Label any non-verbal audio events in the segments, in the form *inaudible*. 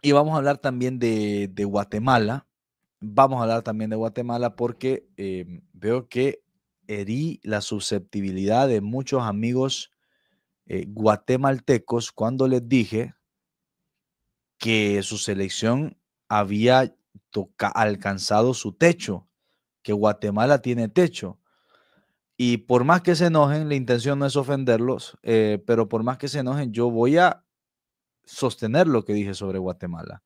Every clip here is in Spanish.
Y vamos a hablar también de, Guatemala. Vamos a hablar también de Guatemala porque em, veo que herí la susceptibilidad de muchos amigos eh, guatemaltecos cuando les dije que su selección había alcanzado su techo, que Guatemala tiene techo. Y por más que se enojen, la intención no es ofenderlos, eh, pero por más que se enojen, yo voy a sostener lo que dije sobre Guatemala.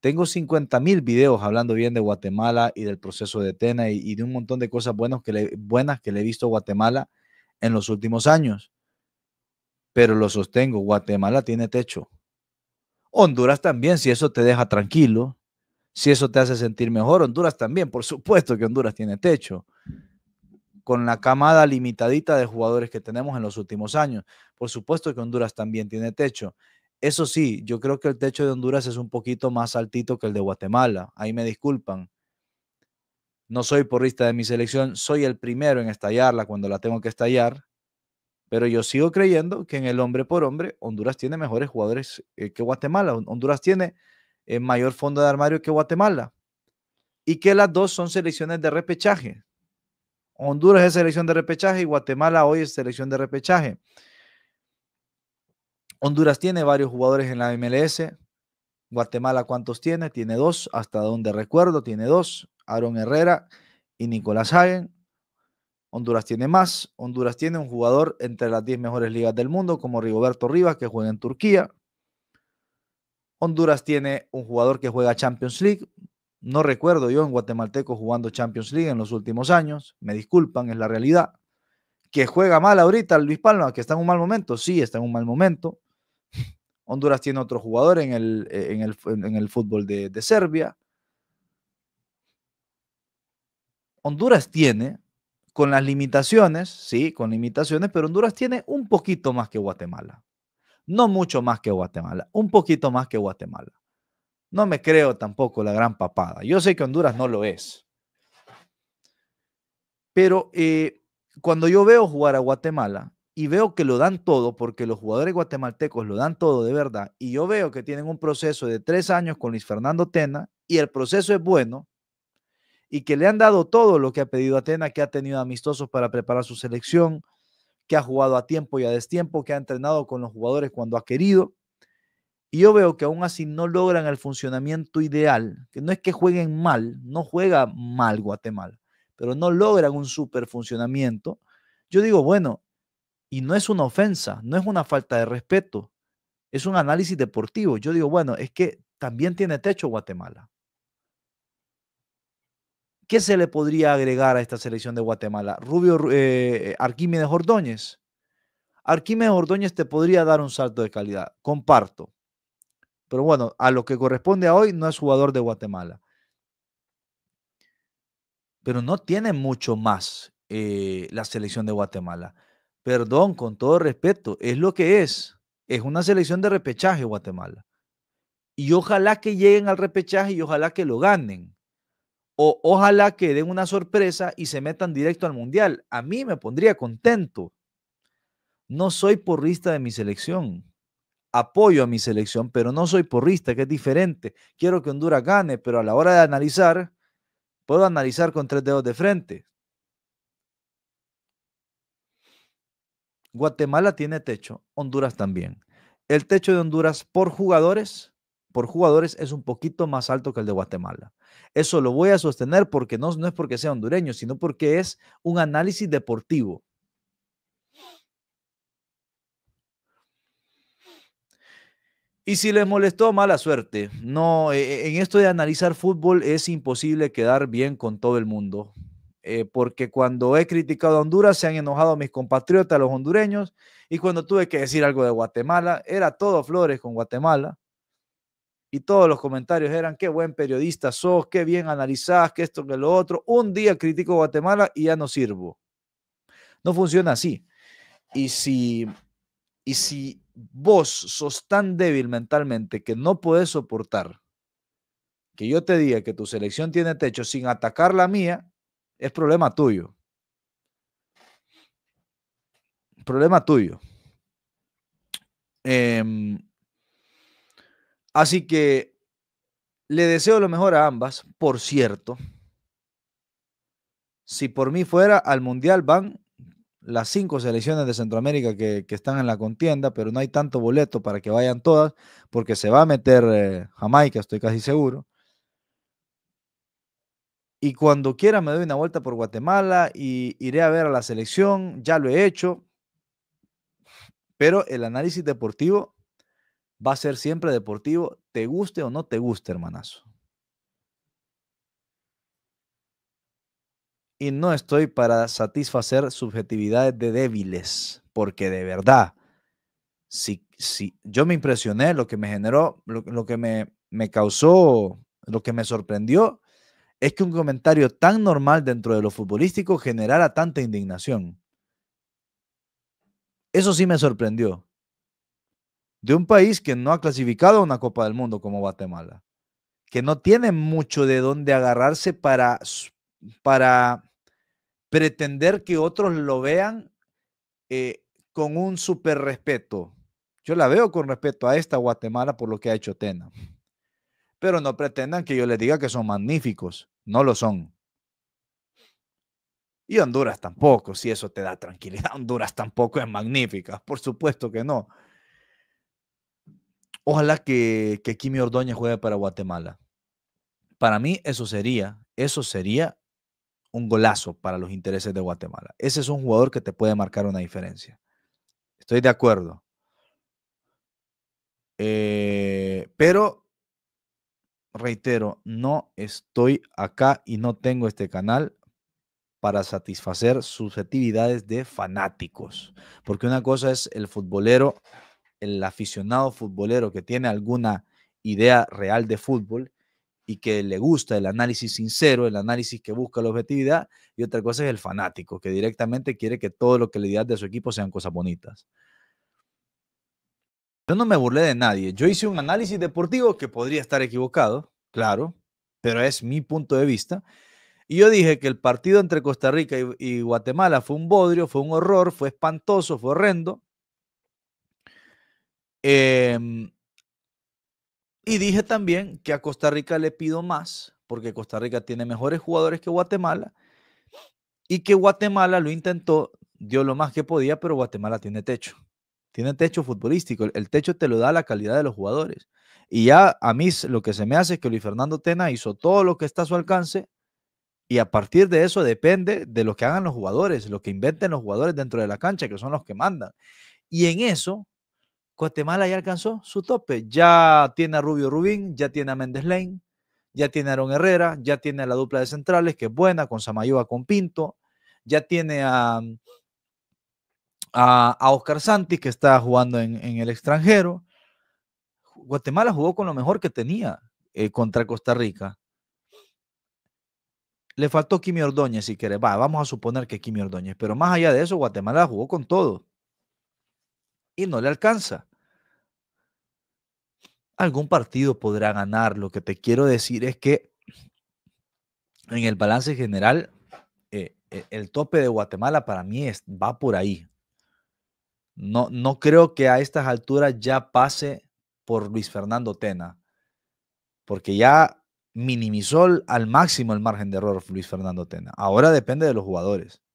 Tengo 50.000 videos hablando bien de Guatemala y del proceso de Tena y, de un montón de cosas buenas que, buenas que le he visto a Guatemala en los últimos años. Pero lo sostengo, Guatemala tiene techo. Honduras también, si eso te deja tranquilo, si eso te hace sentir mejor, Honduras también, por supuesto que Honduras tiene techo, con la camada limitadita de jugadores que tenemos en los últimos años, por supuesto que Honduras también tiene techo. Eso sí, yo creo que el techo de Honduras es un poquito más altito que el de Guatemala. Ahí me disculpan. No soy porrista de mi selección, soy el primero en estallarla cuando la tengo que estallar. Pero yo sigo creyendo que en el hombre por hombre, Honduras tiene mejores jugadores eh, que Guatemala. Honduras tiene eh, mayor fondo de armario que Guatemala. Y que las dos son selecciones de repechaje. Honduras es selección de repechaje y Guatemala hoy es selección de repechaje. Honduras tiene varios jugadores en la MLS. Guatemala, ¿cuántos tiene? Tiene dos, hasta donde recuerdo, tiene dos. Aaron Herrera y Nicolás Hagen. Honduras tiene más. Honduras tiene un jugador entre las 10 mejores ligas del mundo, como Rigoberto Rivas, que juega en Turquía. Honduras tiene un jugador que juega Champions League. No recuerdo yo en guatemalteco jugando Champions League en los últimos años. Me disculpan, es la realidad. Que juega mal ahorita Luis Palma, que está en un mal momento. Sí, está en un mal momento. Honduras tiene otro jugador en el, eh, en el, fútbol de, Serbia. Honduras tiene, con las limitaciones, sí, con limitaciones, pero Honduras tiene un poquito más que Guatemala. No mucho más que Guatemala, un poquito más que Guatemala. No me creo tampoco la gran papada. Yo sé que Honduras no lo es. Pero eh, cuando yo veo jugar a Guatemala y veo que lo dan todo, porque los jugadores guatemaltecos lo dan todo de verdad, y yo veo que tienen un proceso de tres años con Luis Fernando Tena, y el proceso es bueno, y que le han dado todo lo que ha pedido Atena, que ha tenido amistosos para preparar su selección, que ha jugado a tiempo y a destiempo, que ha entrenado con los jugadores cuando ha querido. Y yo veo que aún así no logran el funcionamiento ideal, que no es que jueguen mal, no juega mal Guatemala, pero no logran un super funcionamiento. Yo digo, bueno, y no es una ofensa, no es una falta de respeto, es un análisis deportivo. Yo digo, bueno, es que también tiene techo Guatemala. ¿Qué se le podría agregar a esta selección de Guatemala? Rubio eh, Arquímedes Ordóñez. Arquímedes Ordóñez te podría dar un salto de calidad, comparto. Pero bueno, a lo que corresponde a hoy no es jugador de Guatemala. Pero no tiene mucho más eh, la selección de Guatemala perdón, con todo respeto, es lo que es. Es una selección de repechaje Guatemala. Y ojalá que lleguen al repechaje y ojalá que lo ganen. O ojalá que den una sorpresa y se metan directo al Mundial. A mí me pondría contento. No soy porrista de mi selección. Apoyo a mi selección, pero no soy porrista, que es diferente. Quiero que Honduras gane, pero a la hora de analizar, puedo analizar con tres dedos de frente Guatemala tiene techo, Honduras también. El techo de Honduras por jugadores, por jugadores es un poquito más alto que el de Guatemala. Eso lo voy a sostener porque no, no es porque sea hondureño, sino porque es un análisis deportivo. Y si les molestó, mala suerte. No, e, e, en esto de analizar fútbol es imposible quedar bien con todo el mundo. Eh, porque cuando he criticado a Honduras se han enojado mis compatriotas, los hondureños, y cuando tuve que decir algo de Guatemala, era todo flores con Guatemala, y todos los comentarios eran, qué buen periodista sos, qué bien analizás, que esto, que lo otro, un día critico Guatemala y ya no sirvo. No funciona así. Y si, y si vos sos tan débil mentalmente que no podés soportar que yo te diga que tu selección tiene techo sin atacar la mía, es problema tuyo. Problema tuyo. Em, así que le deseo lo mejor a ambas, por cierto. Si por mí fuera, al Mundial van las cinco selecciones de Centroamérica que, están en la contienda, pero no hay tanto boleto para que vayan todas, porque se va a meter eh, Jamaica, estoy casi seguro y cuando quiera me doy una vuelta por Guatemala y iré a ver a la selección, ya lo he hecho, pero el análisis deportivo va a ser siempre deportivo, te guste o no te guste, hermanazo. Y no estoy para satisfacer subjetividades de débiles, porque de verdad, si, si yo me impresioné, lo que me generó, lo, que me, me causó, lo que me sorprendió, es que un comentario tan normal dentro de lo futbolístico generara tanta indignación. Eso sí me sorprendió. De un país que no ha clasificado a una Copa del Mundo como Guatemala, que no tiene mucho de dónde agarrarse para, para pretender que otros lo vean eh, con un súper respeto. Yo la veo con respeto a esta Guatemala por lo que ha hecho Tena pero no pretendan que yo les diga que son magníficos, no lo son. Y Honduras tampoco, si eso te da tranquilidad, *laughs* Honduras tampoco es magnífica, por supuesto que no. Ojalá que, Kimi Ordóñez juegue para Guatemala. Para mí eso sería, eso sería un golazo para los intereses de Guatemala. Ese es un jugador que te puede marcar una diferencia. Estoy de acuerdo. Eh, pero reitero, no estoy acá y no tengo este canal para satisfacer actividades de fanáticos. Porque una cosa es el futbolero, el aficionado futbolero que tiene alguna idea real de fútbol y que le gusta el análisis sincero, el análisis que busca la objetividad, y otra cosa es el fanático, que directamente quiere que todo lo que le digas de su equipo sean cosas bonitas. Yo no me burlé de nadie. Yo hice un análisis deportivo que podría estar equivocado, claro, pero es mi punto de vista. Y yo dije que el partido entre Costa Rica y, Guatemala fue un bodrio, fue un horror, fue espantoso, fue horrendo. Em, y dije también que a Costa Rica le pido más, porque Costa Rica tiene mejores jugadores que Guatemala, y que Guatemala lo intentó, dio lo más que podía, pero Guatemala tiene techo tiene techo futbolístico. El, techo te lo da la calidad de los jugadores. Y ya a mí lo que se me hace es que Luis Fernando Tena hizo todo lo que está a su alcance y a partir de eso depende de lo que hagan los jugadores, lo que inventen los jugadores dentro de la cancha, que son los que mandan. Y en eso, Guatemala ya alcanzó su tope. Ya tiene a Rubio Rubín, ya tiene a Méndez Lane, ya tiene a Aaron Herrera, ya tiene a la dupla de centrales, que es buena, con Samayoa con Pinto, ya tiene a a, Oscar Santis, que está jugando en, el extranjero. Guatemala jugó con lo mejor que tenía eh, contra Costa Rica. Le faltó Kimi Ordóñez, si quieres vamos a suponer que Kimi Ordóñez. Pero más allá de eso, Guatemala jugó con todo. Y no le alcanza. Algún partido podrá ganar. Lo que te quiero decir es que en el balance general, eh, eh, el tope de Guatemala para mí es, va por ahí. No, creo que a estas alturas ya pase por Luis Fernando Tena, porque ya minimizó al máximo el margen de error Luis Fernando Tena. Ahora depende de los jugadores.